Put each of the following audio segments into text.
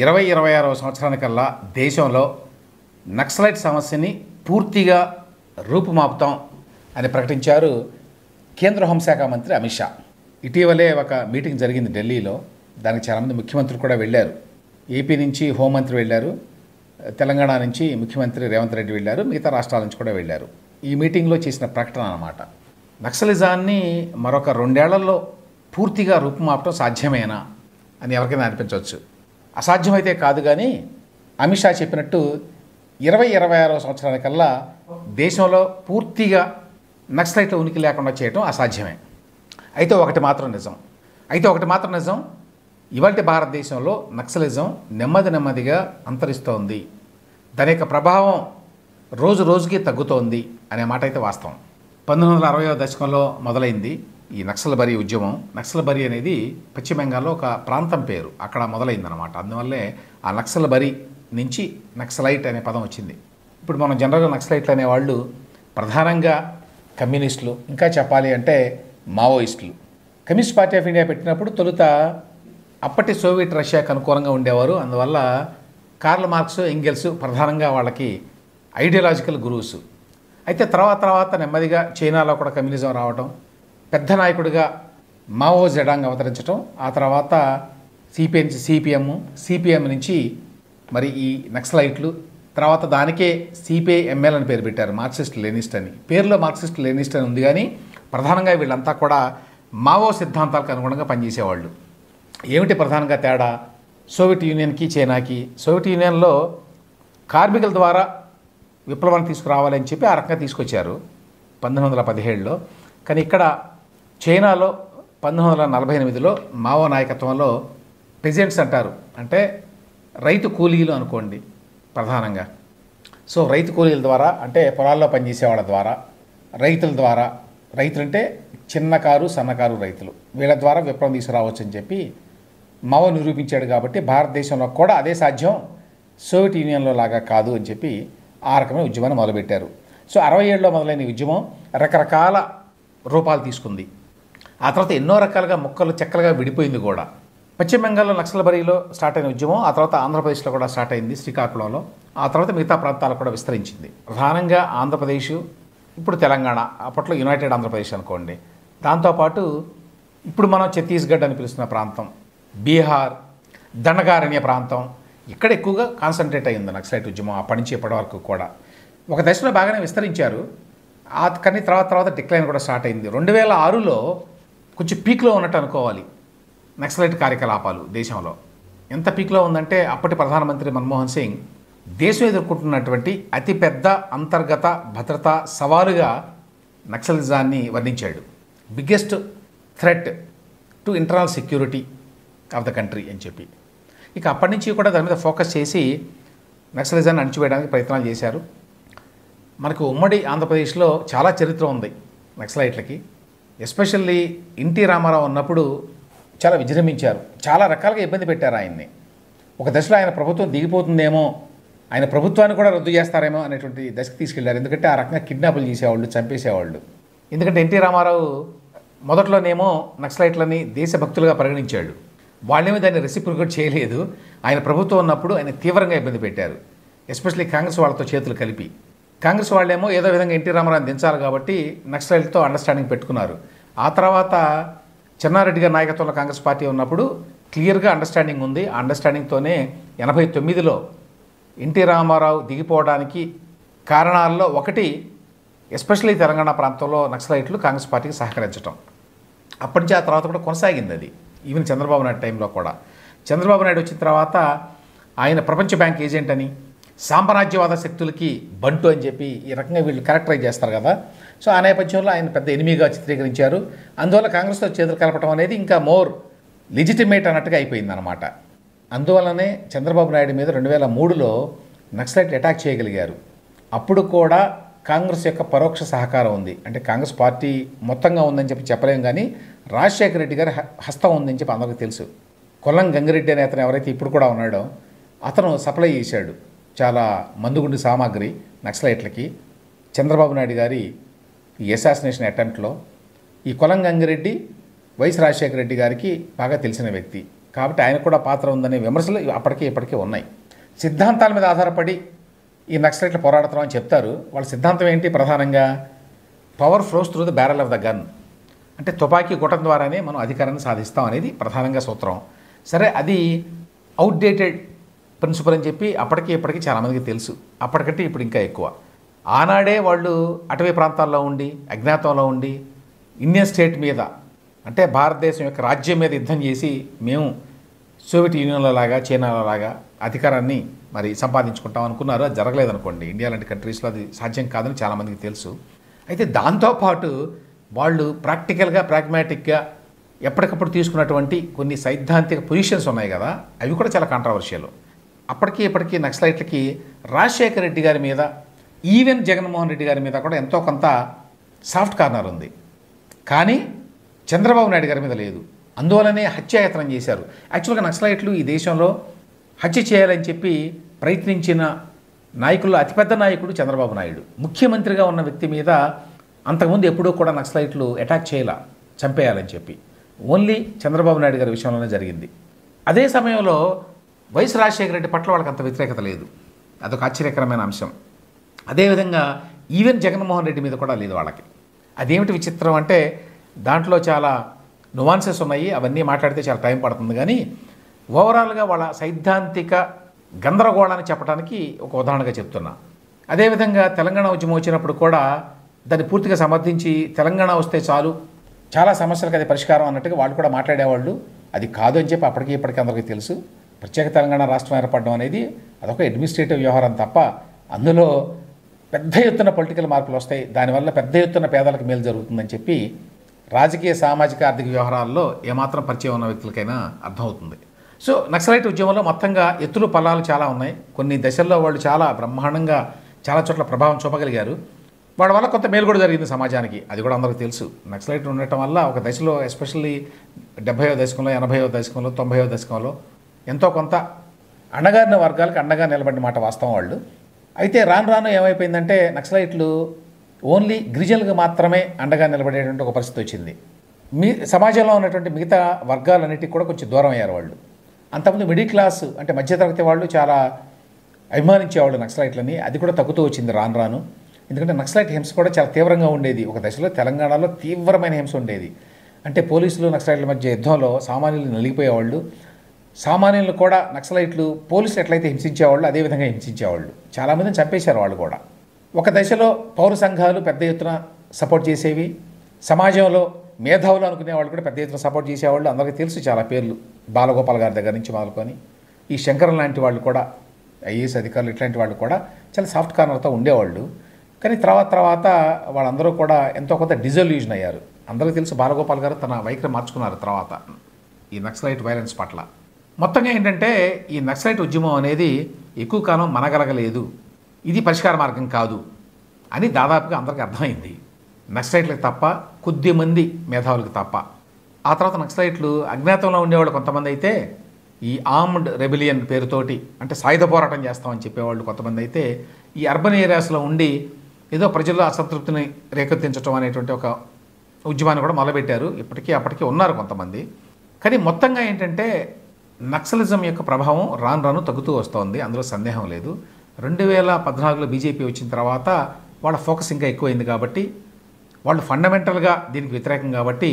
ఇరవై ఇరవై ఆరవ సంవత్సరానికల్లా దేశంలో నక్సలైట్ సమస్యని పూర్తిగా రూపుమాపుతాం అని ప్రకటించారు కేంద్ర హోంశాఖ మంత్రి అమిత్ షా ఇటీవలే ఒక మీటింగ్ జరిగింది ఢిల్లీలో దానికి చాలామంది ముఖ్యమంత్రులు కూడా వెళ్ళారు ఏపీ నుంచి హోంమంత్రి వెళ్ళారు తెలంగాణ నుంచి ముఖ్యమంత్రి రేవంత్ రెడ్డి వెళ్ళారు మిగతా రాష్ట్రాల నుంచి కూడా వెళ్ళారు ఈ మీటింగ్లో చేసిన ప్రకటన అనమాట నక్సలిజాన్ని మరొక రెండేళ్లలో పూర్తిగా రూపుమాపడం సాధ్యమేనా అని ఎవరికైనా అనిపించవచ్చు అసాధ్యమైతే కాదు కానీ అమిత్ షా చెప్పినట్టు ఇరవై ఇరవై ఆరో సంవత్సరానికల్లా దేశంలో పూర్తిగా నక్సలైట్ల ఉనికి లేకుండా చేయడం అసాధ్యమే అయితే ఒకటి మాత్రం నిజం అయితే ఒకటి మాత్రం నిజం ఇవాటి భారతదేశంలో నక్సలిజం నెమ్మది నెమ్మదిగా అంతరిస్తోంది దాని యొక్క ప్రభావం రోజు రోజుకి తగ్గుతోంది అనే మాట అయితే వాస్తవం పంతొమ్మిది వందల అరవై దశకంలో మొదలైంది ఈ నక్సల్బరీ ఉద్యమం నక్సల్బరీ అనేది పశ్చిమ బెంగాల్లో ఒక ప్రాంతం పేరు అక్కడ మొదలైందనమాట అందువల్లే ఆ నక్సల్బరీ నుంచి నక్సలైట్ అనే పదం వచ్చింది ఇప్పుడు మనం జనరల్గా నక్సలైట్లు అనేవాళ్ళు ప్రధానంగా కమ్యూనిస్టులు ఇంకా చెప్పాలి అంటే మావోయిస్టులు కమ్యూనిస్ట్ పార్టీ ఆఫ్ ఇండియా పెట్టినప్పుడు తొలుత అప్పటి సోవియట్ రష్యాకు అనుకూలంగా ఉండేవారు అందువల్ల కార్ల్ మార్క్స్ ఎంగెల్స్ ప్రధానంగా వాళ్ళకి ఐడియాలజికల్ గురువుసు అయితే తర్వాత తర్వాత నెమ్మదిగా చైనాలో కూడా కమ్యూనిజం రావడం పెద్ద నాయకుడిగా మావో జడాంగ్ అవతరించడం ఆ తర్వాత సిపిఐ నుంచి సిపిఎం సిపిఎం నుంచి మరి ఈ నక్సలైట్లు తర్వాత దానికే సిపిఐఎంఎల్ అని పేరు పెట్టారు మార్క్సిస్ట్ లెనిస్ట్ అని పేరులో మార్క్సిస్ట్ లెనిస్ట్ అని ఉంది కానీ ప్రధానంగా వీళ్ళంతా కూడా మావో సిద్ధాంతాలకు అనుగుణంగా పనిచేసేవాళ్ళు ఏమిటి ప్రధానంగా తేడా సోవియట్ యూనియన్కి చైనాకి సోవియట్ యూనియన్లో కార్మికుల ద్వారా విప్లవాన్ని తీసుకురావాలని చెప్పి ఆ రకంగా తీసుకొచ్చారు పంతొమ్మిది వందల పదిహేడులో కానీ ఇక్కడ చైనాలో పంతొమ్మిది వందల నలభై ఎనిమిదిలో మావో నాయకత్వంలో పెజెంట్స్ అంటారు అంటే రైతు కూలీలు అనుకోండి ప్రధానంగా సో రైతు కూలీల ద్వారా అంటే పొలాల్లో పనిచేసేవాళ్ళ ద్వారా రైతుల ద్వారా రైతులంటే చిన్నకారు సన్నకారు రైతులు వీళ్ళ ద్వారా విప్లవం తీసుకురావచ్చు అని చెప్పి మావో నిరూపించాడు కాబట్టి భారతదేశంలో కూడా అదే సాధ్యం సోవియట్ యూనియన్లో లాగా కాదు అని చెప్పి ఆ రకమైన ఉద్యమాన్ని మొదలుపెట్టారు సో అరవై ఏడులో మొదలైన ఉద్యమం రకరకాల రూపాలు తీసుకుంది ఆ తర్వాత ఎన్నో రకాలుగా ముక్కలు చెక్కలుగా విడిపోయింది కూడా పశ్చిమ బెంగాల్లో బరిలో స్టార్ట్ అయిన ఉద్యమం ఆ తర్వాత ఆంధ్రప్రదేశ్లో కూడా స్టార్ట్ అయింది శ్రీకాకుళంలో ఆ తర్వాత మిగతా ప్రాంతాలు కూడా విస్తరించింది ప్రధానంగా ఆంధ్రప్రదేశ్ ఇప్పుడు తెలంగాణ అప్పట్లో యునైటెడ్ ఆంధ్రప్రదేశ్ అనుకోండి దాంతోపాటు ఇప్పుడు మనం ఛత్తీస్గఢ్ అని పిలుస్తున్న ప్రాంతం బీహార్ దండకారణ్య ప్రాంతం ఇక్కడ ఎక్కువగా కాన్సన్ట్రేట్ అయింది నక్సలైట్ ఉద్యమం ఆ నుంచి ఇప్పటి వరకు కూడా ఒక దశలో బాగానే విస్తరించారు ఆ కానీ తర్వాత తర్వాత డిక్లైన్ కూడా స్టార్ట్ అయింది రెండు వేల ఆరులో కొంచెం పీక్లో ఉన్నట్టు అనుకోవాలి నక్సలైట్ కార్యకలాపాలు దేశంలో ఎంత పీక్లో ఉందంటే అప్పటి ప్రధానమంత్రి మన్మోహన్ సింగ్ దేశం ఎదుర్కొంటున్నటువంటి అతిపెద్ద అంతర్గత భద్రతా సవాలుగా నక్సలిజాన్ని వర్ణించాడు biggest threat to internal security of the country అని చెప్పి ఇక అప్పటి నుంచి కూడా దాని మీద ఫోకస్ చేసి నక్సలిజాన్ని అణిచివేయడానికి ప్రయత్నాలు చేశారు మనకు ఉమ్మడి ఆంధ్రప్రదేశ్లో చాలా చరిత్ర ఉంది నక్సలైట్లకి ఎస్పెషల్లీ ఎన్టీ రామారావు ఉన్నప్పుడు చాలా విజృంభించారు చాలా రకాలుగా ఇబ్బంది పెట్టారు ఆయన్ని ఒక దశలో ఆయన ప్రభుత్వం దిగిపోతుందేమో ఆయన ప్రభుత్వాన్ని కూడా రద్దు చేస్తారేమో అనేటువంటి దశకు తీసుకెళ్లారు ఎందుకంటే ఆ రకంగా కిడ్నాపులు చేసేవాళ్ళు చంపేసేవాళ్ళు ఎందుకంటే ఎన్టీ రామారావు మొదట్లోనేమో నక్సలైట్లని దేశభక్తులుగా పరిగణించాడు వాళ్ళేమో దాన్ని రెసిప్రికేట్ చేయలేదు ఆయన ప్రభుత్వం ఉన్నప్పుడు ఆయన తీవ్రంగా ఇబ్బంది పెట్టారు ఎస్పెషలీ కాంగ్రెస్ వాళ్ళతో చేతులు కలిపి కాంగ్రెస్ వాళ్ళేమో ఏదో విధంగా ఎన్టీ రామారావు దించాలి కాబట్టి నక్సలైట్తో అండర్స్టాండింగ్ పెట్టుకున్నారు ఆ తర్వాత చిన్నారెడ్డి గారి నాయకత్వంలో కాంగ్రెస్ పార్టీ ఉన్నప్పుడు క్లియర్గా అండర్స్టాండింగ్ ఉంది ఆ అండర్స్టాండింగ్తోనే ఎనభై తొమ్మిదిలో ఎన్టీ రామారావు దిగిపోవడానికి కారణాల్లో ఒకటి ఎస్పెషల్లీ తెలంగాణ ప్రాంతంలో నక్సలైట్లు కాంగ్రెస్ పార్టీకి సహకరించడం అప్పటి నుంచి ఆ తర్వాత కూడా కొనసాగింది అది ఈవెన్ చంద్రబాబు నాయుడు టైంలో కూడా చంద్రబాబు నాయుడు వచ్చిన తర్వాత ఆయన ప్రపంచ బ్యాంక్ ఏజెంట్ అని సామ్రాజ్యవాద శక్తులకి బంటు అని చెప్పి ఈ రకంగా వీళ్ళు క్యారెక్టరైజ్ చేస్తారు కదా సో ఆ నేపథ్యంలో ఆయన పెద్ద ఎనిమిగా చిత్రీకరించారు అందువల్ల కాంగ్రెస్తో చేతులు కలపడం అనేది ఇంకా మోర్ లిజిటిమేట్ అన్నట్టుగా అయిపోయిందనమాట అందువల్లనే చంద్రబాబు నాయుడు మీద రెండు వేల మూడులో నక్సలైట్ అటాక్ చేయగలిగారు అప్పుడు కూడా కాంగ్రెస్ యొక్క పరోక్ష సహకారం ఉంది అంటే కాంగ్రెస్ పార్టీ మొత్తంగా ఉందని చెప్పి చెప్పలేం కానీ రాజశేఖర రెడ్డి గారి హస్తం ఉందని చెప్పి అందరికీ తెలుసు కొల్లం గంగిరెడ్డి అనే అతను ఎవరైతే ఇప్పుడు కూడా ఉన్నాడో అతను సప్లై చేశాడు చాలా మందుగుండి సామాగ్రి నక్సలైట్లకి చంద్రబాబు నాయుడు గారి ఈ అసాసినేషన్ అటెంప్ట్లో ఈ కొలం గంగిరెడ్డి వైఎస్ రాజశేఖర రెడ్డి గారికి బాగా తెలిసిన వ్యక్తి కాబట్టి ఆయన కూడా పాత్ర ఉందనే విమర్శలు అప్పటికే ఇప్పటికే ఉన్నాయి సిద్ధాంతాల మీద ఆధారపడి ఈ నక్సలైట్లు పోరాడతాం అని చెప్తారు వాళ్ళ సిద్ధాంతం ఏంటి ప్రధానంగా power flows through the barrel of the gun అంటే తుపాకీ గుటం ద్వారానే మనం అధికారాన్ని సాధిస్తాం అనేది ప్రధానంగా సూత్రం సరే అది అవుట్డేటెడ్ ప్రిన్సిపల్ అని చెప్పి అప్పటికి ఇప్పటికీ చాలామందికి తెలుసు అప్పటికంటే ఇప్పుడు ఇంకా ఎక్కువ ఆనాడే వాళ్ళు అటవీ ప్రాంతాల్లో ఉండి అజ్ఞాతంలో ఉండి ఇండియన్ స్టేట్ మీద అంటే భారతదేశం యొక్క రాజ్యం మీద యుద్ధం చేసి మేము సోవియట్ యూనియన్ల లాగా చైనాల లాగా అధికారాన్ని మరి సంపాదించుకుంటాం అనుకున్నారు అది జరగలేదనుకోండి ఇండియా లాంటి కంట్రీస్లో అది సాధ్యం కాదని చాలామందికి తెలుసు అయితే దాంతోపాటు వాళ్ళు ప్రాక్టికల్గా ప్రాగ్మాటిక్గా ఎప్పటికప్పుడు తీసుకున్నటువంటి కొన్ని సైద్ధాంతిక పొజిషన్స్ ఉన్నాయి కదా అవి కూడా చాలా కాంట్రవర్షియల్ అప్పటికీ ఇప్పటికీ నక్సలైట్లకి రాజశేఖర రెడ్డి గారి మీద ఈవెన్ జగన్మోహన్ రెడ్డి గారి మీద కూడా ఎంతో కొంత సాఫ్ట్ కార్నర్ ఉంది కానీ చంద్రబాబు నాయుడు గారి మీద లేదు అందువలనే హత్యాయత్నం చేశారు యాక్చువల్గా నక్సలైట్లు ఈ దేశంలో హత్య చేయాలని చెప్పి ప్రయత్నించిన నాయకుల్లో అతిపెద్ద నాయకుడు చంద్రబాబు నాయుడు ముఖ్యమంత్రిగా ఉన్న వ్యక్తి మీద అంతకుముందు ఎప్పుడూ కూడా నక్సలైట్లు అటాక్ చేయాల చంపేయాలని చెప్పి ఓన్లీ చంద్రబాబు నాయుడు గారి విషయంలోనే జరిగింది అదే సమయంలో వైఎస్ రాజశేఖర రెడ్డి పట్ల వాళ్ళకి అంత వ్యతిరేకత లేదు అదొక ఆశ్చర్యకరమైన అంశం అదేవిధంగా ఈవెన్ జగన్మోహన్ రెడ్డి మీద కూడా లేదు వాళ్ళకి అదేమిటి విచిత్రం అంటే దాంట్లో చాలా నువాన్సెస్ ఉన్నాయి అవన్నీ మాట్లాడితే చాలా టైం పడుతుంది కానీ ఓవరాల్గా వాళ్ళ సైద్ధాంతిక గందరగోళాన్ని చెప్పడానికి ఒక ఉదాహరణగా చెప్తున్నా అదేవిధంగా తెలంగాణ ఉద్యమం వచ్చినప్పుడు కూడా దాన్ని పూర్తిగా సమర్థించి తెలంగాణ వస్తే చాలు చాలా సమస్యలకు అది పరిష్కారం అన్నట్టుగా వాళ్ళు కూడా మాట్లాడేవాళ్ళు అది కాదు అని చెప్పి అప్పటికి ఇప్పటికీ అందరికీ తెలుసు ప్రత్యేక తెలంగాణ రాష్ట్రం ఏర్పడడం అనేది అదొక అడ్మినిస్ట్రేటివ్ వ్యవహారం తప్ప అందులో పెద్ద ఎత్తున పొలిటికల్ మార్పులు వస్తాయి దానివల్ల పెద్ద ఎత్తున పేదలకు మేలు జరుగుతుందని చెప్పి రాజకీయ సామాజిక ఆర్థిక వ్యవహారాల్లో ఏమాత్రం పరిచయం ఉన్న వ్యక్తులకైనా అర్థమవుతుంది సో నక్సలైట్ ఉద్యమంలో మొత్తంగా ఎత్తులు పల్లాలు చాలా ఉన్నాయి కొన్ని దశల్లో వాళ్ళు చాలా బ్రహ్మాండంగా చాలా చోట్ల ప్రభావం చూపగలిగారు వాళ్ళ వల్ల కొంత మేలు కూడా జరిగింది సమాజానికి అది కూడా అందరికీ తెలుసు నక్సలైట్ ఉండటం వల్ల ఒక దశలో ఎస్పెషల్లీ డెబ్బైవ దశకంలో ఎనభైవ దశకంలో తొంభైవ దశకంలో ఎంతో కొంత అండగారిన వర్గాలకు అండగా నిలబడిన మాట వాస్తవం వాళ్ళు అయితే రాను రాను ఏమైపోయిందంటే నక్సలైట్లు ఓన్లీ గిరిజనులకు మాత్రమే అండగా నిలబడేటువంటి ఒక పరిస్థితి వచ్చింది మీ సమాజంలో ఉన్నటువంటి మిగతా వర్గాలన్నిటికీ కూడా కొంచెం దూరం అయ్యారు వాళ్ళు అంతకుముందు మిడిల్ క్లాస్ అంటే మధ్యతరగతి వాళ్ళు చాలా అభిమానించేవాళ్ళు నక్సలైట్లని అది కూడా తగ్గుతూ వచ్చింది రాను రాను ఎందుకంటే నక్సలైట్ హింస కూడా చాలా తీవ్రంగా ఉండేది ఒక దశలో తెలంగాణలో తీవ్రమైన హింస ఉండేది అంటే పోలీసులు నక్సలైట్ల మధ్య యుద్ధంలో సామాన్యులు నలిగిపోయేవాళ్ళు సామాన్యులు కూడా నక్సలైట్లు పోలీసులు ఎట్లయితే హింసించేవాళ్ళు అదేవిధంగా హింసించేవాళ్ళు చాలామందిని చంపేశారు వాళ్ళు కూడా ఒక దశలో పౌర సంఘాలు పెద్ద ఎత్తున సపోర్ట్ చేసేవి సమాజంలో మేధావులు అనుకునే వాళ్ళు కూడా పెద్ద ఎత్తున సపోర్ట్ చేసేవాళ్ళు అందరికీ తెలుసు చాలా పేర్లు బాలగోపాల్ గారి దగ్గర నుంచి మొదలుకొని ఈ శంకరం లాంటి వాళ్ళు కూడా ఐఏఎస్ అధికారులు ఇట్లాంటి వాళ్ళు కూడా చాలా సాఫ్ట్ కార్నర్తో ఉండేవాళ్ళు కానీ తర్వాత తర్వాత వాళ్ళందరూ కూడా ఎంతో కొంత డిజల్యూజన్ అయ్యారు అందరికీ తెలుసు బాలగోపాల్ గారు తన వైఖరి మార్చుకున్నారు తర్వాత ఈ నక్సలైట్ వైలెన్స్ పట్ల మొత్తంగా ఏంటంటే ఈ నక్సలైట్ ఉద్యమం అనేది ఎక్కువ కాలం మనగలగలేదు ఇది పరిష్కార మార్గం కాదు అని దాదాపుగా అందరికీ అర్థమైంది నక్సలైట్లకు తప్ప కొద్ది మంది మేధావులకు తప్ప ఆ తర్వాత నక్సలైట్లు అజ్ఞాతంలో ఉండేవాళ్ళు కొంతమంది అయితే ఈ ఆర్మ్డ్ రెబిలియన్ పేరుతోటి అంటే సాయుధ పోరాటం చేస్తామని చెప్పేవాళ్ళు కొంతమంది అయితే ఈ అర్బన్ ఏరియాస్లో ఉండి ఏదో ప్రజల్లో అసంతృప్తిని రేకెత్తించడం అనేటువంటి ఒక ఉద్యమాన్ని కూడా మొదలుపెట్టారు ఇప్పటికీ అప్పటికీ ఉన్నారు కొంతమంది కానీ మొత్తంగా ఏంటంటే నక్సలిజం యొక్క ప్రభావం రాను రాను తగ్గుతూ వస్తోంది అందులో సందేహం లేదు రెండు వేల పద్నాలుగులో బీజేపీ వచ్చిన తర్వాత వాళ్ళ ఫోకస్ ఇంకా ఎక్కువైంది కాబట్టి వాళ్ళు ఫండమెంటల్గా దీనికి వ్యతిరేకం కాబట్టి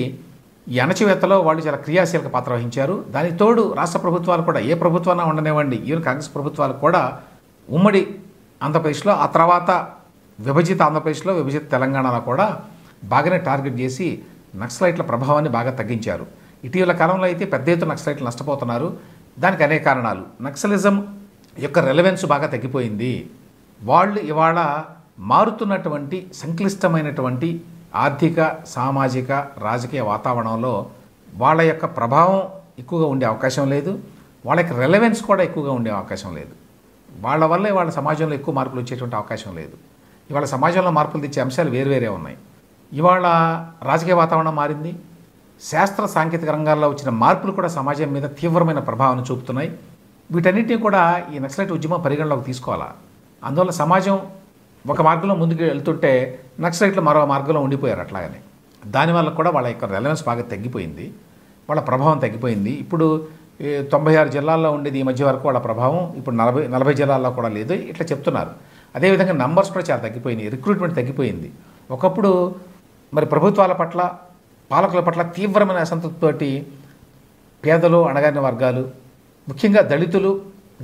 ఈ అణచివేత్తలో వాళ్ళు చాలా క్రియాశీలక పాత్ర వహించారు దానికి తోడు రాష్ట్ర ప్రభుత్వాలు కూడా ఏ ప్రభుత్వాన ఉండనివ్వండి ఈవెన్ కాంగ్రెస్ ప్రభుత్వాలు కూడా ఉమ్మడి ఆంధ్రప్రదేశ్లో ఆ తర్వాత విభజిత ఆంధ్రప్రదేశ్లో విభజిత తెలంగాణలో కూడా బాగానే టార్గెట్ చేసి నక్సలైట్ల ప్రభావాన్ని బాగా తగ్గించారు ఇటీవల కాలంలో అయితే పెద్ద ఎత్తున నక్సలైట్లు నష్టపోతున్నారు దానికి అనేక కారణాలు నక్సలిజం యొక్క రెలవెన్స్ బాగా తగ్గిపోయింది వాళ్ళు ఇవాళ మారుతున్నటువంటి సంక్లిష్టమైనటువంటి ఆర్థిక సామాజిక రాజకీయ వాతావరణంలో వాళ్ళ యొక్క ప్రభావం ఎక్కువగా ఉండే అవకాశం లేదు వాళ్ళకి రెలవెన్స్ కూడా ఎక్కువగా ఉండే అవకాశం లేదు వాళ్ళ వల్లే వాళ్ళ సమాజంలో ఎక్కువ మార్పులు వచ్చేటువంటి అవకాశం లేదు ఇవాళ సమాజంలో మార్పులు తెచ్చే అంశాలు వేరువేరే ఉన్నాయి ఇవాళ రాజకీయ వాతావరణం మారింది శాస్త్ర సాంకేతిక రంగాల్లో వచ్చిన మార్పులు కూడా సమాజం మీద తీవ్రమైన ప్రభావం చూపుతున్నాయి వీటన్నింటినీ కూడా ఈ నక్సలైట్ ఉద్యమం పరిగణలోకి తీసుకోవాలా అందువల్ల సమాజం ఒక మార్గంలో ముందుకు వెళ్తుంటే నక్సలైట్లు మరో మార్గంలో ఉండిపోయారు అట్లాగనే దానివల్ల కూడా వాళ్ళ యొక్క రెలవెన్స్ బాగా తగ్గిపోయింది వాళ్ళ ప్రభావం తగ్గిపోయింది ఇప్పుడు తొంభై ఆరు జిల్లాల్లో ఉండేది ఈ మధ్య వరకు వాళ్ళ ప్రభావం ఇప్పుడు నలభై నలభై జిల్లాల్లో కూడా లేదు ఇట్లా చెప్తున్నారు అదేవిధంగా నంబర్స్ కూడా చాలా తగ్గిపోయినాయి రిక్రూట్మెంట్ తగ్గిపోయింది ఒకప్పుడు మరి ప్రభుత్వాల పట్ల పాలకుల పట్ల తీవ్రమైన అసంతృప్తితోటి పేదలు అణగారిన వర్గాలు ముఖ్యంగా దళితులు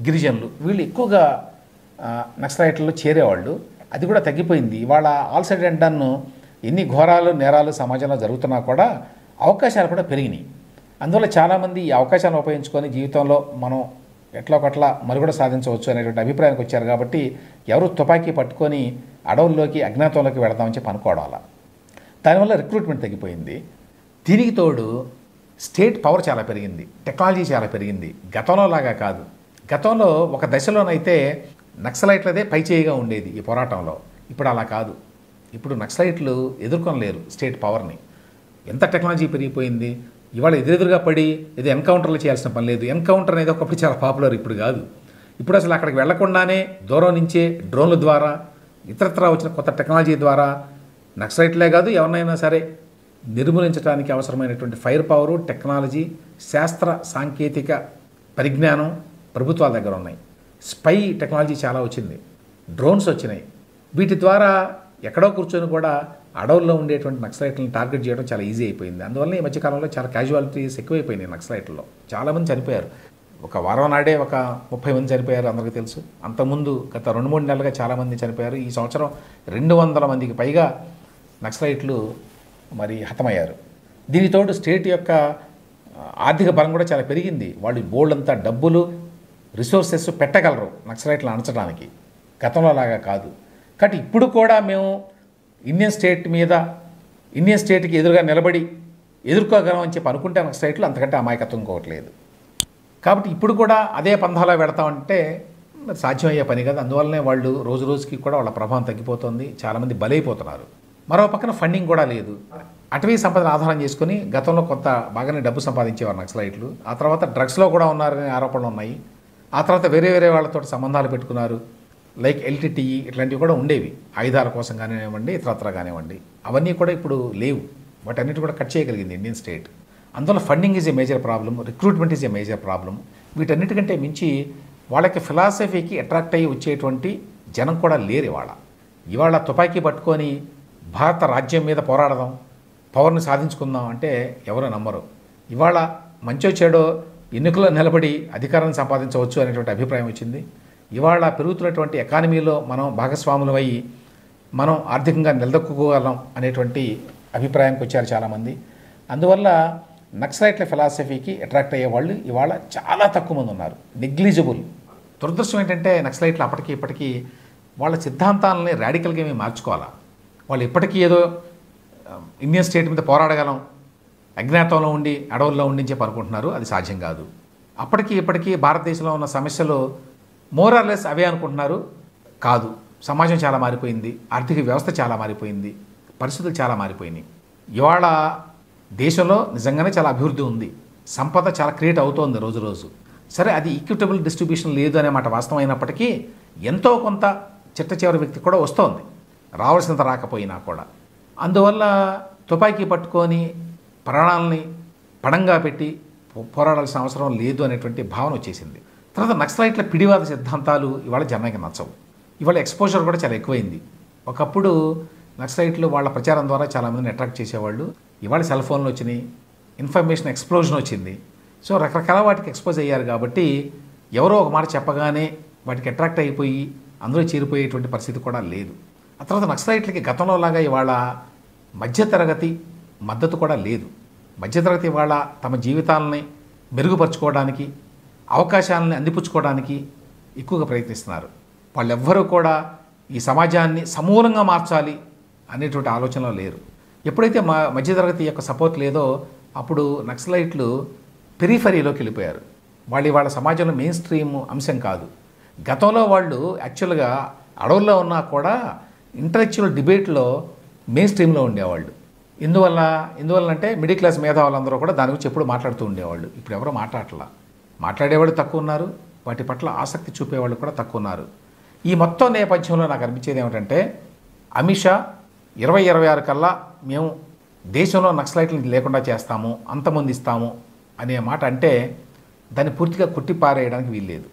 గిరిజనులు వీళ్ళు ఎక్కువగా నక్సలైట్లలో చేరేవాళ్ళు అది కూడా తగ్గిపోయింది ఇవాళ ఆల్సైడ్ సైడ్ అండ్ ఎన్ని ఘోరాలు నేరాలు సమాజంలో జరుగుతున్నా కూడా అవకాశాలు కూడా పెరిగినాయి అందువల్ల చాలామంది ఈ అవకాశాలను ఉపయోగించుకొని జీవితంలో మనం ఎట్లా ఒకట్లా మరుగుడ సాధించవచ్చు అనేటువంటి అభిప్రాయానికి వచ్చారు కాబట్టి ఎవరు తుపాకీ పట్టుకొని అడవుల్లోకి అజ్ఞాతంలోకి వెళదామని చెప్పి అనుకోవడం అలా దానివల్ల రిక్రూట్మెంట్ తగ్గిపోయింది దీనికి తోడు స్టేట్ పవర్ చాలా పెరిగింది టెక్నాలజీ చాలా పెరిగింది గతంలో లాగా కాదు గతంలో ఒక దశలోనైతే నక్సలైట్లదే పైచేయిగా ఉండేది ఈ పోరాటంలో ఇప్పుడు అలా కాదు ఇప్పుడు నక్సలైట్లు ఎదుర్కొనలేరు స్టేట్ పవర్ని ఎంత టెక్నాలజీ పెరిగిపోయింది ఇవాళ ఎదురెదురుగా పడి ఇది ఎన్కౌంటర్లు చేయాల్సిన పని లేదు ఎన్కౌంటర్ అనేది ఒకప్పుడు చాలా పాపులర్ ఇప్పుడు కాదు ఇప్పుడు అసలు అక్కడికి వెళ్లకుండానే దూరం నుంచే డ్రోన్ల ద్వారా ఇతరత్ర వచ్చిన కొత్త టెక్నాలజీ ద్వారా నక్సలైట్లే కాదు ఎవరినైనా సరే నిర్మూలించడానికి అవసరమైనటువంటి ఫైర్ పవరు టెక్నాలజీ శాస్త్ర సాంకేతిక పరిజ్ఞానం ప్రభుత్వాల దగ్గర ఉన్నాయి స్పై టెక్నాలజీ చాలా వచ్చింది డ్రోన్స్ వచ్చినాయి వీటి ద్వారా ఎక్కడో కూర్చొని కూడా అడవుల్లో ఉండేటువంటి నక్సలైట్లను టార్గెట్ చేయడం చాలా ఈజీ అయిపోయింది అందువల్ల ఈ మధ్యకాలంలో చాలా క్యాజువాలిటీస్ ఎక్కువైపోయినాయి నక్సలైట్లలో చాలామంది చనిపోయారు ఒక వారం నాడే ఒక ముప్పై మంది చనిపోయారు అందరికీ తెలుసు అంతకుముందు గత రెండు మూడు నెలలుగా చాలామంది చనిపోయారు ఈ సంవత్సరం రెండు వందల మందికి పైగా నక్సలైట్లు మరి హతమయ్యారు దీనితోడు స్టేట్ యొక్క ఆర్థిక బలం కూడా చాలా పెరిగింది వాళ్ళు బోల్డ్ అంతా డబ్బులు రిసోర్సెస్ పెట్టగలరు నక్సలైట్లు అణచడానికి గతంలో అలాగా కాదు కాబట్టి ఇప్పుడు కూడా మేము ఇండియన్ స్టేట్ మీద ఇండియన్ స్టేట్కి ఎదురుగా నిలబడి ఎదుర్కోగలం అని చెప్పి అనుకుంటే నక్సలైట్లు అంతకంటే అమాయకత్వం ఇంకోవట్లేదు కాబట్టి ఇప్పుడు కూడా అదే పంధాలో పెడతామంటే సాధ్యమయ్యే పని కదా అందువల్లనే వాళ్ళు రోజు రోజుకి కూడా వాళ్ళ ప్రభావం తగ్గిపోతుంది చాలామంది బలైపోతున్నారు మరో పక్కన ఫండింగ్ కూడా లేదు అటవీ సంపదను ఆధారం చేసుకుని గతంలో కొంత బాగానే డబ్బు సంపాదించేవారు నక్సలైట్లు ఆ తర్వాత డ్రగ్స్లో కూడా ఉన్నారనే ఆరోపణలు ఉన్నాయి ఆ తర్వాత వేరే వేరే వాళ్ళతో సంబంధాలు పెట్టుకున్నారు లైక్ ఎల్టీటీఈ e ఇట్లాంటివి కూడా ఉండేవి ఆయుధాల కోసం కానివ్వండి ఇతరత్ర కానివ్వండి అవన్నీ కూడా ఇప్పుడు లేవు వాటన్నిటి కూడా కట్ చేయగలిగింది ఇండియన్ స్టేట్ అందులో funding is a major problem recruitment is a major problem వీటన్నిటికంటే మించి వాళ్ళకి ఫిలాసఫీకి అట్రాక్ట్ అయ్యి వచ్చేటువంటి జనం కూడా లేరు ఇవాళ ఇవాళ తుపాకీ పట్టుకొని భారత రాజ్యం మీద పోరాడదాం పవర్ని సాధించుకుందాం అంటే ఎవరు నమ్మరు ఇవాళ మంచో చెడో ఎన్నికల్లో నిలబడి అధికారాన్ని సంపాదించవచ్చు అనేటువంటి అభిప్రాయం వచ్చింది ఇవాళ పెరుగుతున్నటువంటి ఎకానమీలో మనం అయ్యి మనం ఆర్థికంగా నిలదొక్కుకోగలం అనేటువంటి అభిప్రాయంకి వచ్చారు చాలామంది అందువల్ల నక్సలైట్ల ఫిలాసఫీకి అట్రాక్ట్ అయ్యే వాళ్ళు ఇవాళ చాలా తక్కువ మంది ఉన్నారు నెగ్లిజిబుల్ దురదృష్టం ఏంటంటే నక్సలైట్లు అప్పటికి ఇప్పటికీ వాళ్ళ సిద్ధాంతాలని రాడికల్గా ఏమి మార్చుకోవాలా వాళ్ళు ఇప్పటికీ ఏదో ఇండియన్ స్టేట్ మీద పోరాడగలం అజ్ఞాతంలో ఉండి అడవుల్లో ఉండి చెప్పి అనుకుంటున్నారు అది సాధ్యం కాదు అప్పటికీ ఇప్పటికీ భారతదేశంలో ఉన్న సమస్యలు మోరార్లెస్ అవే అనుకుంటున్నారు కాదు సమాజం చాలా మారిపోయింది ఆర్థిక వ్యవస్థ చాలా మారిపోయింది పరిస్థితులు చాలా మారిపోయినాయి ఇవాళ దేశంలో నిజంగానే చాలా అభివృద్ధి ఉంది సంపద చాలా క్రియేట్ అవుతోంది రోజు రోజు సరే అది ఈక్విటబుల్ డిస్ట్రిబ్యూషన్ లేదు అనే మాట వాస్తవమైనప్పటికీ ఎంతో కొంత చిట్ట చివరి వ్యక్తి కూడా వస్తోంది రావాల్సినంత రాకపోయినా కూడా అందువల్ల తుపాకీ పట్టుకొని ప్రాణాలని పడంగా పెట్టి పోరాడాల్సిన అవసరం లేదు అనేటువంటి భావన వచ్చేసింది తర్వాత నక్సలైట్ల పిడివాద సిద్ధాంతాలు ఇవాళ జనానికి నచ్చవు ఇవాళ ఎక్స్పోజర్ కూడా చాలా ఎక్కువైంది ఒకప్పుడు నక్సలైట్లు వాళ్ళ ప్రచారం ద్వారా చాలామందిని అట్రాక్ట్ చేసేవాళ్ళు ఇవాళ సెల్ ఫోన్లు వచ్చినాయి ఇన్ఫర్మేషన్ ఎక్స్ప్లోజన్ వచ్చింది సో రకరకాల వాటికి ఎక్స్పోజ్ అయ్యారు కాబట్టి ఎవరో ఒక మాట చెప్పగానే వాటికి అట్రాక్ట్ అయిపోయి అందులో చేరిపోయేటువంటి పరిస్థితి కూడా లేదు ఆ తర్వాత నక్సలైట్లకి గతంలో లాగా ఇవాళ మధ్యతరగతి మద్దతు కూడా లేదు మధ్యతరగతి ఇవాళ తమ జీవితాలని మెరుగుపరుచుకోవడానికి అవకాశాలని అందిపుచ్చుకోవడానికి ఎక్కువగా ప్రయత్నిస్తున్నారు వాళ్ళెవ్వరూ కూడా ఈ సమాజాన్ని సమూలంగా మార్చాలి అనేటువంటి ఆలోచనలో లేరు ఎప్పుడైతే మా మధ్యతరగతి యొక్క సపోర్ట్ లేదో అప్పుడు నక్సలైట్లు పెరిఫరీలోకి వెళ్ళిపోయారు వాళ్ళు వాళ్ళ సమాజంలో మెయిన్ స్ట్రీమ్ అంశం కాదు గతంలో వాళ్ళు యాక్చువల్గా అడవుల్లో ఉన్నా కూడా ఇంటలెక్చువల్ డిబేట్లో మెయిన్ స్ట్రీమ్లో ఉండేవాళ్ళు ఇందువల్ల ఇందువల్ల అంటే మిడిల్ క్లాస్ మేధావులందరూ కూడా దాని గురించి ఎప్పుడు మాట్లాడుతూ ఉండేవాళ్ళు ఇప్పుడు ఎవరో మాట్లాడలా మాట్లాడేవాళ్ళు తక్కువ ఉన్నారు వాటి పట్ల ఆసక్తి చూపేవాళ్ళు కూడా తక్కువ ఉన్నారు ఈ మొత్తం నేపథ్యంలో నాకు అనిపించేది ఏమిటంటే అమిత్ షా ఇరవై ఇరవై ఆరు కల్లా మేము దేశంలో నక్సలైట్లను లేకుండా చేస్తాము ఇస్తాము అనే మాట అంటే దాన్ని పూర్తిగా కొట్టిపారేయడానికి వీల్లేదు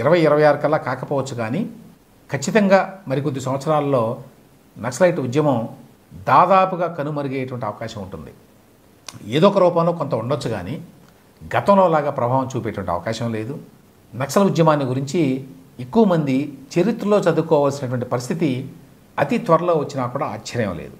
ఇరవై ఇరవై ఆరు కల్లా కాకపోవచ్చు కానీ ఖచ్చితంగా మరికొద్ది సంవత్సరాల్లో నక్సలైట్ ఉద్యమం దాదాపుగా కనుమరుగేటువంటి అవకాశం ఉంటుంది ఏదో ఒక రూపంలో కొంత ఉండొచ్చు కానీ గతంలో లాగా ప్రభావం చూపేటువంటి అవకాశం లేదు నక్సల ఉద్యమాన్ని గురించి ఎక్కువ మంది చరిత్రలో చదువుకోవాల్సినటువంటి పరిస్థితి అతి త్వరలో వచ్చినా కూడా ఆశ్చర్యం లేదు